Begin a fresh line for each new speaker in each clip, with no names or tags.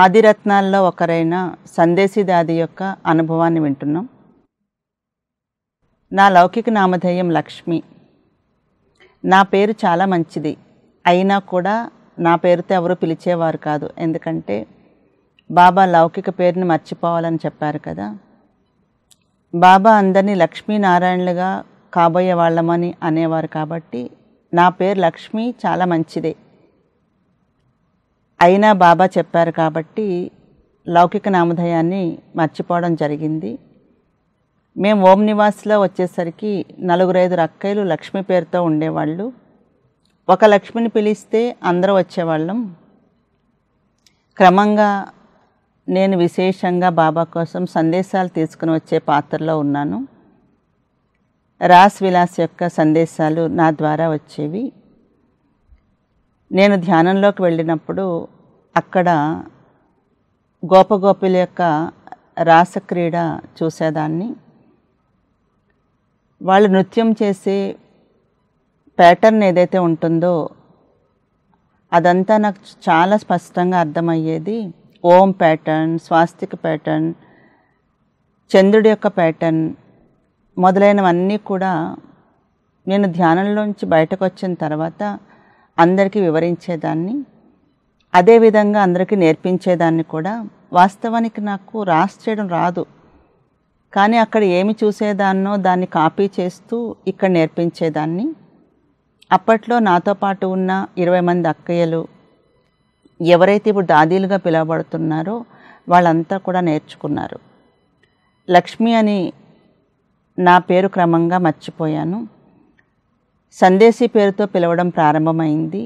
ఆదిరత్నాల్లో ఒకరైన సందేశి దాది యొక్క అనుభవాన్ని వింటున్నాం నా లౌకిక నామధేయం లక్ష్మి నా పేరు చాలా మంచిది అయినా కూడా నా పేరుతో ఎవరు పిలిచేవారు కాదు ఎందుకంటే బాబా లౌకిక పేరుని మర్చిపోవాలని చెప్పారు కదా బాబా అందరినీ లక్ష్మీనారాయణలుగా కాబోయే వాళ్ళమని అనేవారు కాబట్టి నా పేరు లక్ష్మి చాలా మంచిదే అయినా బాబా చెప్పారు కాబట్టి లౌకిక నామధేయాన్ని మర్చిపోవడం జరిగింది మేము ఓం నివాస్లో వచ్చేసరికి ఐదు రక్కైలు లక్ష్మి పేరుతో ఉండేవాళ్ళు ఒక లక్ష్మిని పిలిస్తే అందరూ వచ్చేవాళ్ళం క్రమంగా నేను విశేషంగా బాబా కోసం సందేశాలు తీసుకుని వచ్చే పాత్రలో ఉన్నాను రాస్ విలాస్ యొక్క సందేశాలు నా ద్వారా వచ్చేవి నేను ధ్యానంలోకి వెళ్ళినప్పుడు అక్కడ గోపగోపిల యొక్క రాసక్రీడ చూసేదాన్ని వాళ్ళు నృత్యం చేసే ప్యాటర్న్ ఏదైతే ఉంటుందో అదంతా నాకు చాలా స్పష్టంగా అర్థమయ్యేది ఓం ప్యాటర్న్ స్వాస్తిక ప్యాటర్న్ చంద్రుడి యొక్క ప్యాటర్న్ మొదలైనవన్నీ కూడా నేను ధ్యానంలోంచి బయటకు వచ్చిన తర్వాత అందరికీ వివరించేదాన్ని అదేవిధంగా అందరికీ నేర్పించేదాన్ని కూడా వాస్తవానికి నాకు రాసి చేయడం రాదు కానీ అక్కడ ఏమి చూసేదాన్నో దాన్ని కాపీ చేస్తూ ఇక్కడ నేర్పించేదాన్ని అప్పట్లో నాతో పాటు ఉన్న ఇరవై మంది అక్కయ్యలు ఎవరైతే ఇప్పుడు దాదీలుగా పిలువబడుతున్నారో వాళ్ళంతా కూడా నేర్చుకున్నారు లక్ష్మి అని నా పేరు క్రమంగా మర్చిపోయాను సందేశీ పేరుతో పిలవడం ప్రారంభమైంది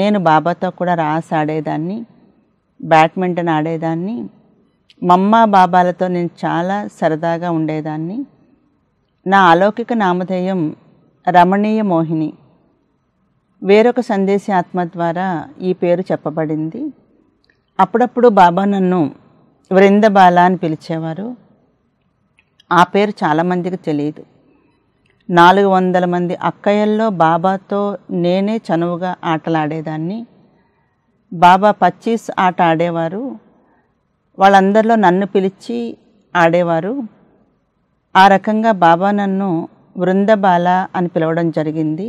నేను బాబాతో కూడా రాస్ ఆడేదాన్ని బ్యాడ్మింటన్ ఆడేదాన్ని మమ్మ బాబాలతో నేను చాలా సరదాగా ఉండేదాన్ని నా అలౌకిక నామధేయం రమణీయ మోహిని వేరొక సందేశ ఆత్మ ద్వారా ఈ పేరు చెప్పబడింది అప్పుడప్పుడు బాబా నన్ను వృందబాల అని పిలిచేవారు ఆ పేరు చాలామందికి తెలియదు నాలుగు వందల మంది అక్కయ్యల్లో బాబాతో నేనే చనువుగా ఆటలాడేదాన్ని బాబా పచ్చీస్ ఆట ఆడేవారు వాళ్ళందరిలో నన్ను పిలిచి ఆడేవారు ఆ రకంగా బాబా నన్ను వృందబాల అని పిలవడం జరిగింది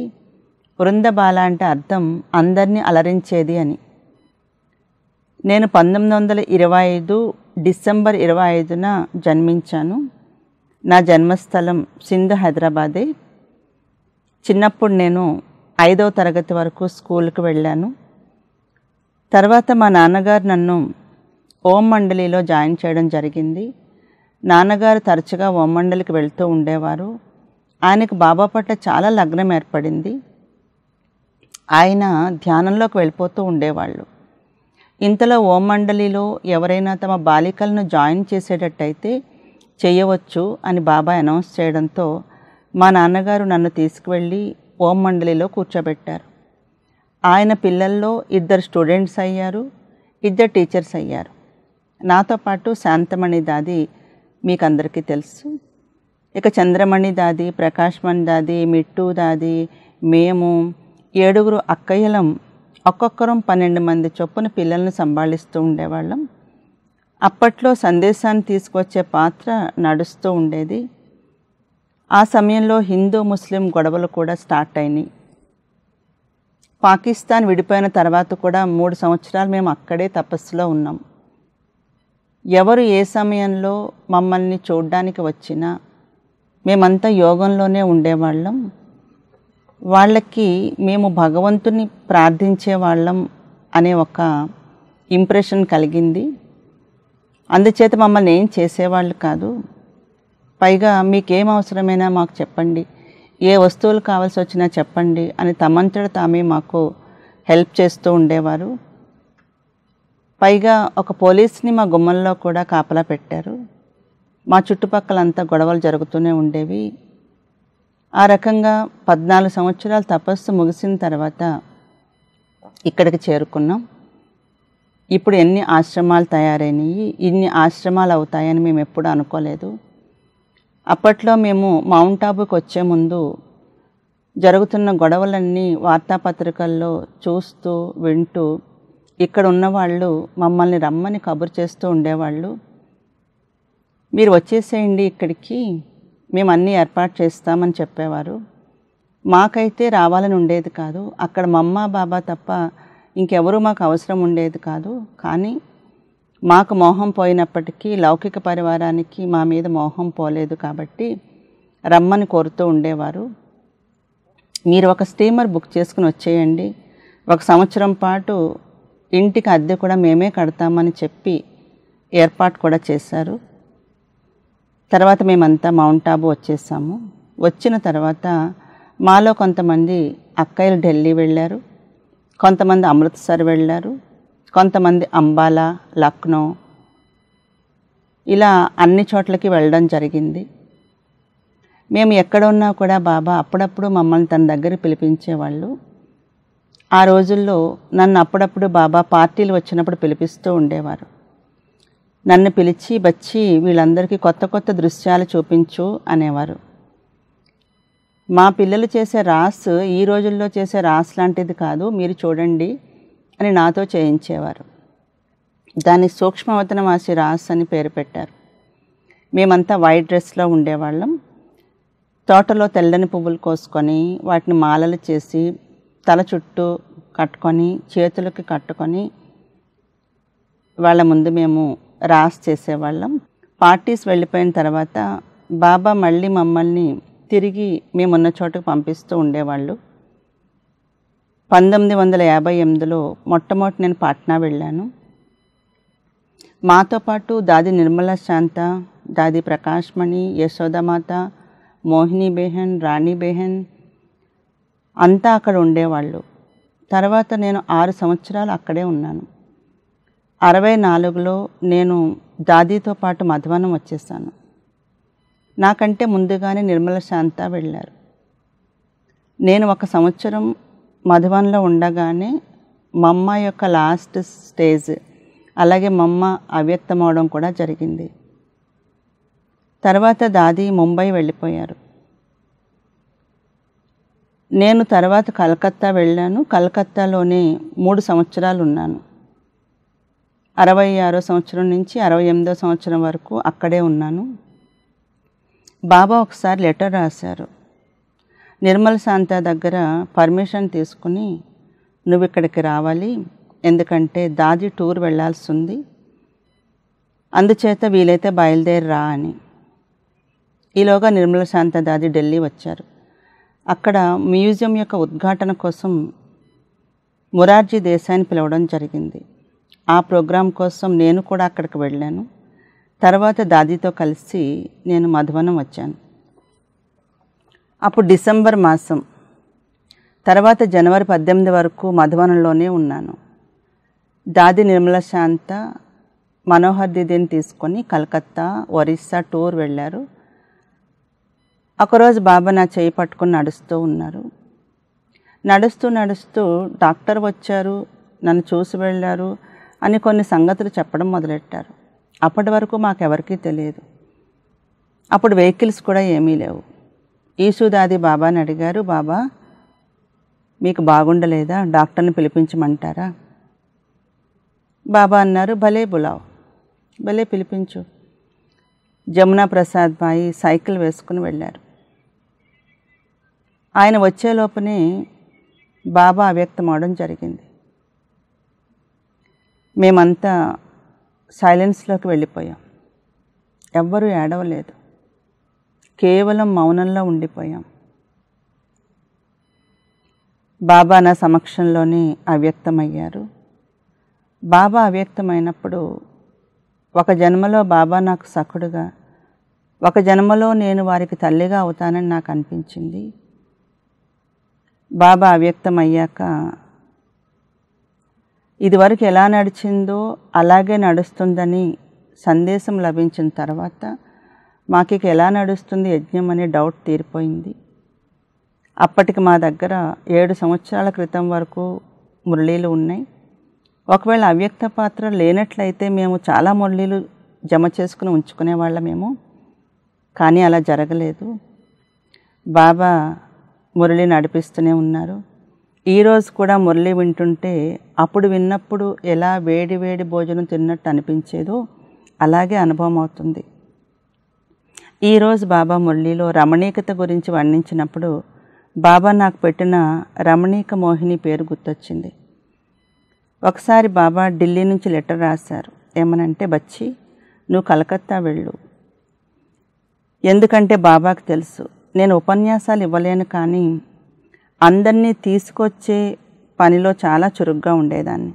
వృందబాల అంటే అర్థం అందరినీ అలరించేది అని నేను పంతొమ్మిది వందల ఇరవై ఐదు డిసెంబర్ ఇరవై ఐదున జన్మించాను నా జన్మస్థలం సింధ్ హైదరాబాదే చిన్నప్పుడు నేను ఐదవ తరగతి వరకు స్కూల్కి వెళ్ళాను తర్వాత మా నాన్నగారు నన్ను ఓం మండలిలో జాయిన్ చేయడం జరిగింది నాన్నగారు తరచుగా ఓం మండలికి వెళ్తూ ఉండేవారు ఆయనకు బాబా పట్ల చాలా లగ్నం ఏర్పడింది ఆయన ధ్యానంలోకి వెళ్ళిపోతూ ఉండేవాళ్ళు ఇంతలో ఓం మండలిలో ఎవరైనా తమ బాలికలను జాయిన్ చేసేటట్టయితే చేయవచ్చు అని బాబాయ్ అనౌన్స్ చేయడంతో మా నాన్నగారు నన్ను తీసుకువెళ్ళి ఓం మండలిలో కూర్చోబెట్టారు ఆయన పిల్లల్లో ఇద్దరు స్టూడెంట్స్ అయ్యారు ఇద్దరు టీచర్స్ అయ్యారు నాతో పాటు శాంతమణి దాది మీకు అందరికీ తెలుసు ఇక చంద్రమణి దాది ప్రకాశ్మణి దాది మిట్టు దాది మేము ఏడుగురు అక్కయ్యలం ఒక్కొక్కరం పన్నెండు మంది చొప్పున పిల్లలను సంభాళిస్తూ ఉండేవాళ్ళం అప్పట్లో సందేశాన్ని తీసుకొచ్చే పాత్ర నడుస్తూ ఉండేది ఆ సమయంలో హిందూ ముస్లిం గొడవలు కూడా స్టార్ట్ అయినాయి పాకిస్తాన్ విడిపోయిన తర్వాత కూడా మూడు సంవత్సరాలు మేము అక్కడే తపస్సులో ఉన్నాం ఎవరు ఏ సమయంలో మమ్మల్ని చూడడానికి వచ్చినా మేమంతా యోగంలోనే ఉండేవాళ్ళం వాళ్ళకి మేము భగవంతుని ప్రార్థించేవాళ్ళం అనే ఒక ఇంప్రెషన్ కలిగింది అందుచేత మమ్మల్ని ఏం చేసేవాళ్ళు కాదు పైగా మీకేం అవసరమైనా మాకు చెప్పండి ఏ వస్తువులు కావాల్సి వచ్చినా చెప్పండి అని తమంతట తామే మాకు హెల్ప్ చేస్తూ ఉండేవారు పైగా ఒక పోలీస్ని మా గుమ్మంలో కూడా కాపలా పెట్టారు మా చుట్టుపక్కలంతా గొడవలు జరుగుతూనే ఉండేవి ఆ రకంగా పద్నాలుగు సంవత్సరాలు తపస్సు ముగిసిన తర్వాత ఇక్కడికి చేరుకున్నాం ఇప్పుడు ఎన్ని ఆశ్రమాలు తయారైనవి ఇన్ని ఆశ్రమాలు అవుతాయని మేము ఎప్పుడు అనుకోలేదు అప్పట్లో మేము మౌంట్ ఆబుకి వచ్చే ముందు జరుగుతున్న గొడవలన్నీ వార్తాపత్రికల్లో చూస్తూ వింటూ ఇక్కడ ఉన్నవాళ్ళు మమ్మల్ని రమ్మని కబురు చేస్తూ ఉండేవాళ్ళు మీరు వచ్చేసేయండి ఇక్కడికి మేము అన్నీ ఏర్పాటు చేస్తామని చెప్పేవారు మాకైతే రావాలని ఉండేది కాదు అక్కడ మమ్మ బాబా తప్ప ఇంకెవరూ మాకు అవసరం ఉండేది కాదు కానీ మాకు మోహం పోయినప్పటికీ లౌకిక పరివారానికి మా మీద మోహం పోలేదు కాబట్టి రమ్మని కోరుతూ ఉండేవారు మీరు ఒక స్టీమర్ బుక్ చేసుకుని వచ్చేయండి ఒక సంవత్సరం పాటు ఇంటికి అద్దె కూడా మేమే కడతామని చెప్పి ఏర్పాటు కూడా చేశారు తర్వాత మేమంతా మౌంట్ ఆబు వచ్చేసాము వచ్చిన తర్వాత మాలో కొంతమంది అక్కయ్యలు ఢిల్లీ వెళ్ళారు కొంతమంది అమృత్సర్ వెళ్ళారు కొంతమంది అంబాలా లక్నో ఇలా అన్ని చోట్లకి వెళ్ళడం జరిగింది మేము ఎక్కడ ఉన్నా కూడా బాబా అప్పుడప్పుడు మమ్మల్ని తన దగ్గర పిలిపించేవాళ్ళు ఆ రోజుల్లో నన్ను అప్పుడప్పుడు బాబా పార్టీలు వచ్చినప్పుడు పిలిపిస్తూ ఉండేవారు నన్ను పిలిచి వచ్చి వీళ్ళందరికీ కొత్త కొత్త దృశ్యాలు చూపించు అనేవారు మా పిల్లలు చేసే రాస్ ఈ రోజుల్లో చేసే రాస్ లాంటిది కాదు మీరు చూడండి అని నాతో చేయించేవారు దాన్ని సూక్ష్మవతనమాసి రాస్ అని పేరు పెట్టారు మేమంతా వైట్ డ్రెస్లో ఉండేవాళ్ళం తోటలో తెల్లని పువ్వులు కోసుకొని వాటిని మాలలు చేసి తల చుట్టూ కట్టుకొని చేతులకి కట్టుకొని వాళ్ళ ముందు మేము రాస్ చేసేవాళ్ళం పార్టీస్ వెళ్ళిపోయిన తర్వాత బాబా మళ్ళీ మమ్మల్ని తిరిగి మేమున్న చోటకు పంపిస్తూ ఉండేవాళ్ళు పంతొమ్మిది వందల యాభై ఎనిమిదిలో మొట్టమొదటి నేను పాట్నా వెళ్ళాను మాతో పాటు దాది నిర్మలా శాంత దాది ప్రకాష్మణి యశోదమాత మోహిని బెహన్ రాణి బెహన్ అంతా అక్కడ ఉండేవాళ్ళు తర్వాత నేను ఆరు సంవత్సరాలు అక్కడే ఉన్నాను అరవై నాలుగులో నేను దాదీతో పాటు మధువనం వచ్చేసాను నాకంటే ముందుగానే నిర్మల శాంత వెళ్ళారు నేను ఒక సంవత్సరం మధువన్లో ఉండగానే మా అమ్మ యొక్క లాస్ట్ స్టేజ్ అలాగే మా అమ్మ అవడం కూడా జరిగింది తర్వాత దాది ముంబై వెళ్ళిపోయారు నేను తర్వాత కలకత్తా వెళ్ళాను కలకత్తాలోనే మూడు సంవత్సరాలు ఉన్నాను అరవై ఆరో సంవత్సరం నుంచి అరవై ఎనిమిదో సంవత్సరం వరకు అక్కడే ఉన్నాను బాబా ఒకసారి లెటర్ రాశారు నిర్మల్ శాంత దగ్గర పర్మిషన్ తీసుకుని నువ్వు ఇక్కడికి రావాలి ఎందుకంటే దాది టూర్ వెళ్లాల్సి ఉంది అందుచేత వీలైతే బయలుదేరి రా అని ఈలోగా నిర్మల శాంత దాది ఢిల్లీ వచ్చారు అక్కడ మ్యూజియం యొక్క ఉద్ఘాటన కోసం మొరార్జీ దేశాన్ని పిలవడం జరిగింది ఆ ప్రోగ్రాం కోసం నేను కూడా అక్కడికి వెళ్ళాను తర్వాత దాదీతో కలిసి నేను మధువనం వచ్చాను అప్పుడు డిసెంబర్ మాసం తర్వాత జనవరి పద్దెనిమిది వరకు మధువనంలోనే ఉన్నాను దాది నిర్మల శాంత మనోహర్ దీదీని తీసుకొని కలకత్తా ఒరిస్సా టూర్ వెళ్ళారు ఒకరోజు బాబా నా చేయి పట్టుకుని నడుస్తూ ఉన్నారు నడుస్తూ నడుస్తూ డాక్టర్ వచ్చారు నన్ను చూసి వెళ్ళారు అని కొన్ని సంగతులు చెప్పడం మొదలెట్టారు అప్పటి వరకు మాకెవరికీ తెలియదు అప్పుడు వెహికల్స్ కూడా ఏమీ లేవు ఈసుదాది బాబాని అడిగారు బాబా మీకు బాగుండలేదా డాక్టర్ని పిలిపించమంటారా బాబా అన్నారు భలే బులావ్ భలే పిలిపించు జమునా ప్రసాద్ బాయి సైకిల్ వేసుకుని వెళ్ళారు ఆయన వచ్చేలోపనే బాబా అవ్యక్తం అవడం జరిగింది మేమంతా సైలెన్స్లోకి వెళ్ళిపోయాం ఎవ్వరూ ఏడవలేదు కేవలం మౌనంలో ఉండిపోయాం బాబా నా సమక్షంలోనే అవ్యక్తమయ్యారు బాబా అవ్యక్తమైనప్పుడు ఒక జన్మలో బాబా నాకు సఖుడుగా ఒక జన్మలో నేను వారికి తల్లిగా అవుతానని నాకు అనిపించింది బాబా అవ్యక్తమయ్యాక ఇదివరకు ఎలా నడిచిందో అలాగే నడుస్తుందని సందేశం లభించిన తర్వాత మాకు ఎలా నడుస్తుంది యజ్ఞం అనే డౌట్ తీరిపోయింది అప్పటికి మా దగ్గర ఏడు సంవత్సరాల క్రితం వరకు మురళీలు ఉన్నాయి ఒకవేళ అవ్యక్త పాత్ర లేనట్లయితే మేము చాలా మురళీలు జమ చేసుకుని ఉంచుకునే కానీ అలా జరగలేదు బాబా మురళి నడిపిస్తూనే ఉన్నారు ఈరోజు కూడా మురళి వింటుంటే అప్పుడు విన్నప్పుడు ఎలా వేడి వేడి భోజనం తిన్నట్టు అనిపించేదో అలాగే అనుభవం అవుతుంది ఈరోజు బాబా మురళిలో రమణీకత గురించి వర్ణించినప్పుడు బాబా నాకు పెట్టిన రమణీక మోహిని పేరు గుర్తొచ్చింది ఒకసారి బాబా ఢిల్లీ నుంచి లెటర్ రాశారు ఏమనంటే బచ్చి నువ్వు కలకత్తా వెళ్ళు ఎందుకంటే బాబాకు తెలుసు నేను ఉపన్యాసాలు ఇవ్వలేను కానీ అందరినీ తీసుకొచ్చే పనిలో చాలా చురుగ్గా ఉండేదాన్ని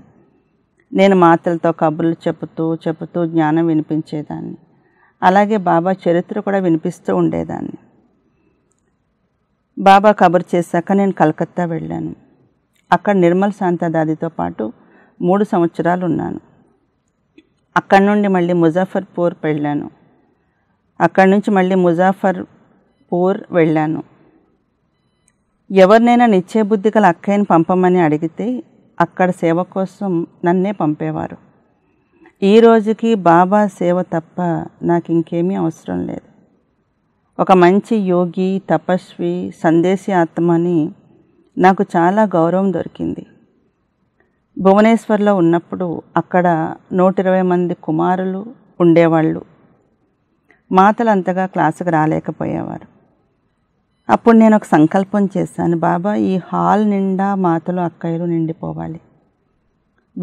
నేను మాతలతో కబుర్లు చెబుతూ చెబుతూ జ్ఞానం వినిపించేదాన్ని అలాగే బాబా చరిత్ర కూడా వినిపిస్తూ ఉండేదాన్ని బాబా కబుర్ చేశాక నేను కలకత్తా వెళ్ళాను అక్కడ నిర్మల్ శాంతదాదితో పాటు మూడు సంవత్సరాలు ఉన్నాను అక్కడి నుండి మళ్ళీ ముజాఫర్పూర్ వెళ్ళాను అక్కడి నుంచి మళ్ళీ ముజాఫర్పూర్ వెళ్ళాను ఎవరినైనా బుద్ధి గల అక్కయ్యని పంపమని అడిగితే అక్కడ సేవ కోసం నన్నే పంపేవారు ఈ రోజుకి బాబా సేవ తప్ప నాకు ఇంకేమీ అవసరం లేదు ఒక మంచి యోగి తపస్వి సందేశి ఆత్మని నాకు చాలా గౌరవం దొరికింది భువనేశ్వర్లో ఉన్నప్పుడు అక్కడ నూట ఇరవై మంది కుమారులు ఉండేవాళ్ళు మాతలు అంతగా క్లాసుకు రాలేకపోయేవారు అప్పుడు నేను ఒక సంకల్పం చేశాను బాబా ఈ హాల్ నిండా మాతలు అక్కయ్యలు నిండిపోవాలి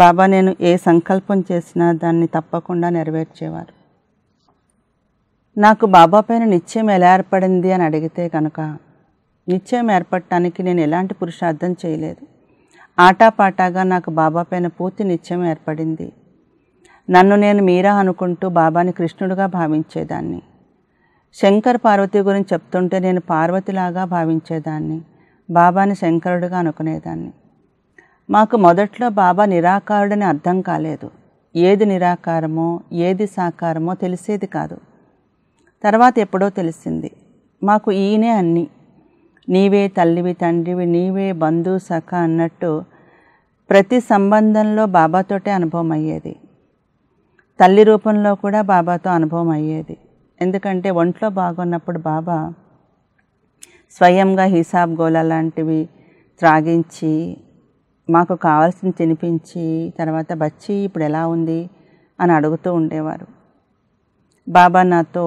బాబా నేను ఏ సంకల్పం చేసినా దాన్ని తప్పకుండా నెరవేర్చేవారు నాకు బాబా పైన నిత్యం ఎలా ఏర్పడింది అని అడిగితే కనుక నిత్యం ఏర్పడటానికి నేను ఎలాంటి పురుషార్థం చేయలేదు ఆటాపాటాగా నాకు బాబా పైన పూర్తి నిత్యం ఏర్పడింది నన్ను నేను మీరా అనుకుంటూ బాబాని కృష్ణుడుగా భావించేదాన్ని శంకర్ పార్వతి గురించి చెప్తుంటే నేను పార్వతిలాగా భావించేదాన్ని బాబాని శంకరుడిగా అనుకునేదాన్ని మాకు మొదట్లో బాబా నిరాకారుడని అర్థం కాలేదు ఏది నిరాకారమో ఏది సాకారమో తెలిసేది కాదు తర్వాత ఎప్పుడో తెలిసింది మాకు ఈయనే అన్ని నీవే తల్లివి తండ్రివి నీవే బంధు సఖ అన్నట్టు ప్రతి సంబంధంలో బాబాతోటే అనుభవం అయ్యేది తల్లి రూపంలో కూడా బాబాతో అనుభవం అయ్యేది ఎందుకంటే ఒంట్లో బాగున్నప్పుడు బాబా స్వయంగా హిసాబ్ గోళ లాంటివి త్రాగించి మాకు కావాల్సింది తినిపించి తర్వాత బచ్చి ఇప్పుడు ఎలా ఉంది అని అడుగుతూ ఉండేవారు బాబా నాతో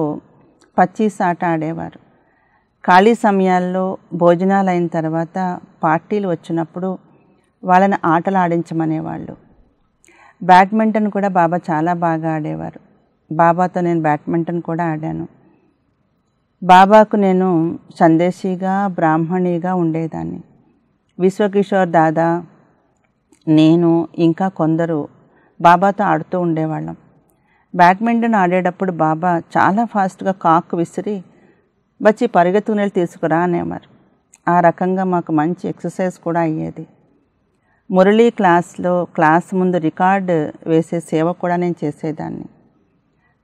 పచ్చీస్ ఆట ఆడేవారు ఖాళీ సమయాల్లో భోజనాలు అయిన తర్వాత పార్టీలు వచ్చినప్పుడు వాళ్ళని ఆటలు ఆడించమనేవాళ్ళు బ్యాడ్మింటన్ కూడా బాబా చాలా బాగా ఆడేవారు బాబాతో నేను బ్యాడ్మింటన్ కూడా ఆడాను బాబాకు నేను సందేశిగా బ్రాహ్మణిగా ఉండేదాన్ని విశ్వకిషోర్ దాదా నేను ఇంకా కొందరు బాబాతో ఆడుతూ ఉండేవాళ్ళం బ్యాడ్మింటన్ ఆడేటప్పుడు బాబా చాలా ఫాస్ట్గా కాక్ విసిరి వచ్చి పరిగెత్తుకునేళ్ళు తీసుకురా అనేవారు ఆ రకంగా మాకు మంచి ఎక్సర్సైజ్ కూడా అయ్యేది మురళీ క్లాస్లో క్లాస్ ముందు రికార్డు వేసే సేవ కూడా నేను చేసేదాన్ని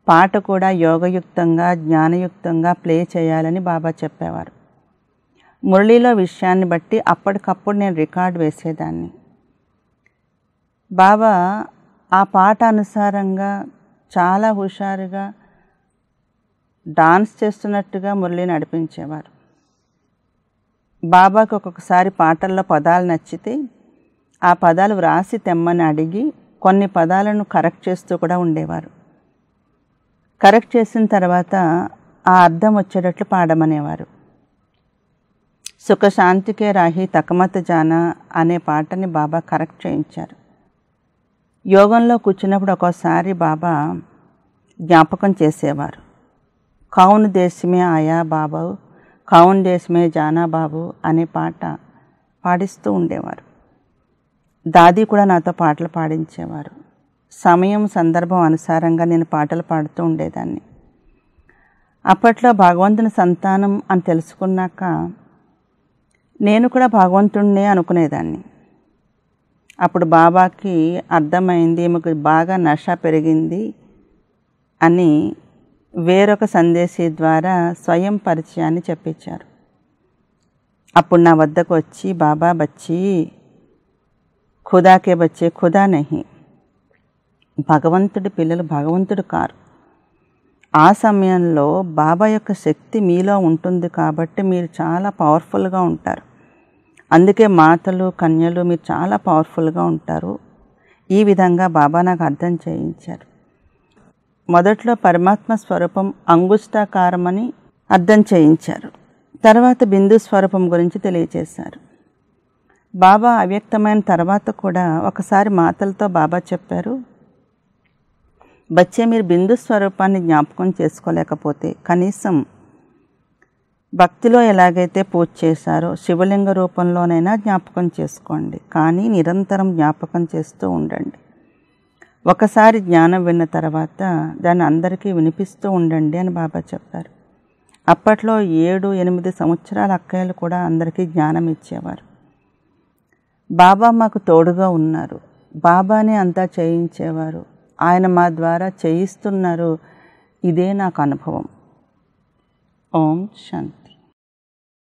పాట కూడా యోగయుక్తంగా జ్ఞానయుక్తంగా ప్లే చేయాలని బాబా చెప్పేవారు మురళిలో విషయాన్ని బట్టి అప్పటికప్పుడు నేను రికార్డ్ వేసేదాన్ని బాబా ఆ పాట అనుసారంగా చాలా హుషారుగా డాన్స్ చేస్తున్నట్టుగా మురళి నడిపించేవారు బాబాకు ఒక్కొక్కసారి పాటల్లో పదాలు నచ్చితే ఆ పదాలు వ్రాసి తెమ్మని అడిగి కొన్ని పదాలను కరెక్ట్ చేస్తూ కూడా ఉండేవారు కరెక్ట్ చేసిన తర్వాత ఆ అర్థం వచ్చేటట్లు పాడమనేవారు సుఖశాంతికే రాహి తకమత జాన అనే పాటని బాబా కరెక్ట్ చేయించారు యోగంలో కూర్చున్నప్పుడు ఒక్కోసారి బాబా జ్ఞాపకం చేసేవారు కౌన్ దేశమే ఆయా బాబు కౌన్ దేశమే జానా బాబు అనే పాట పాడిస్తూ ఉండేవారు దాది కూడా నాతో పాటలు పాడించేవారు సమయం సందర్భం అనుసారంగా నేను పాటలు పాడుతూ ఉండేదాన్ని అప్పట్లో భగవంతుని సంతానం అని తెలుసుకున్నాక నేను కూడా భగవంతుడినే అనుకునేదాన్ని అప్పుడు బాబాకి అర్థమైంది ఈమెకు బాగా నష పెరిగింది అని వేరొక సందేశి ద్వారా స్వయం పరిచయాన్ని చెప్పించారు అప్పుడు నా వద్దకు వచ్చి బాబా బచ్చి ఖుదాకే బచ్చే ఖుదా నహి భగవంతుడి పిల్లలు భగవంతుడు కారు ఆ సమయంలో బాబా యొక్క శక్తి మీలో ఉంటుంది కాబట్టి మీరు చాలా పవర్ఫుల్గా ఉంటారు అందుకే మాతలు కన్యలు మీరు చాలా పవర్ఫుల్గా ఉంటారు ఈ విధంగా బాబా నాకు అర్థం చేయించారు మొదట్లో పరమాత్మ స్వరూపం అంగుష్టాకారమని అర్థం చేయించారు తర్వాత బిందు స్వరూపం గురించి తెలియజేశారు బాబా అవ్యక్తమైన తర్వాత కూడా ఒకసారి మాతలతో బాబా చెప్పారు బచ్చే మీరు బిందు స్వరూపాన్ని జ్ఞాపకం చేసుకోలేకపోతే కనీసం భక్తిలో ఎలాగైతే పూజ చేశారో శివలింగ రూపంలోనైనా జ్ఞాపకం చేసుకోండి కానీ నిరంతరం జ్ఞాపకం చేస్తూ ఉండండి ఒకసారి జ్ఞానం విన్న తర్వాత దాన్ని అందరికీ వినిపిస్తూ ఉండండి అని బాబా చెప్పారు అప్పట్లో ఏడు ఎనిమిది సంవత్సరాల అక్కయ్యలు కూడా అందరికీ జ్ఞానం ఇచ్చేవారు బాబా మాకు తోడుగా ఉన్నారు బాబానే అంతా చేయించేవారు ఆయన మా ద్వారా చేయిస్తున్నారు ఇదే నాకు అనుభవం ఓం శాంతి